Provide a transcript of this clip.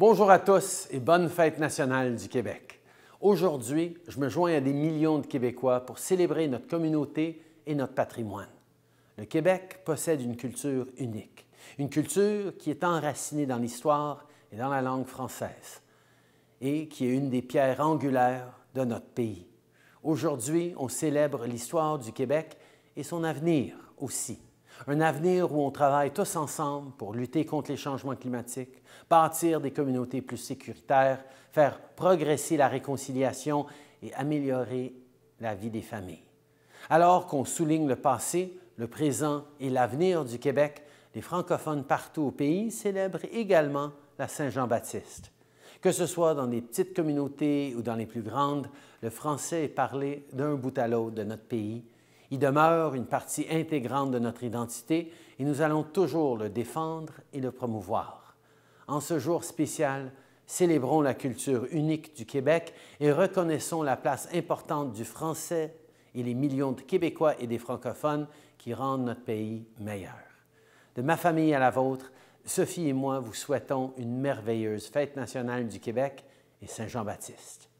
Bonjour à tous et bonne fête nationale du Québec. Aujourd'hui, je me joins à des millions de Québécois pour célébrer notre communauté et notre patrimoine. Le Québec possède une culture unique, une culture qui est enracinée dans l'histoire et dans la langue française, et qui est une des pierres angulaires de notre pays. Aujourd'hui, on célèbre l'histoire du Québec et son avenir aussi un avenir où on travaille tous ensemble pour lutter contre les changements climatiques, bâtir des communautés plus sécuritaires, faire progresser la réconciliation et améliorer la vie des familles. Alors qu'on souligne le passé, le présent et l'avenir du Québec, les francophones partout au pays célèbrent également la Saint-Jean-Baptiste. Que ce soit dans les petites communautés ou dans les plus grandes, le français est parlé d'un bout à l'autre de notre pays il demeure une partie intégrante de notre identité et nous allons toujours le défendre et le promouvoir. En ce jour spécial, célébrons la culture unique du Québec et reconnaissons la place importante du français et les millions de Québécois et des francophones qui rendent notre pays meilleur. De ma famille à la vôtre, Sophie et moi vous souhaitons une merveilleuse fête nationale du Québec et Saint-Jean-Baptiste.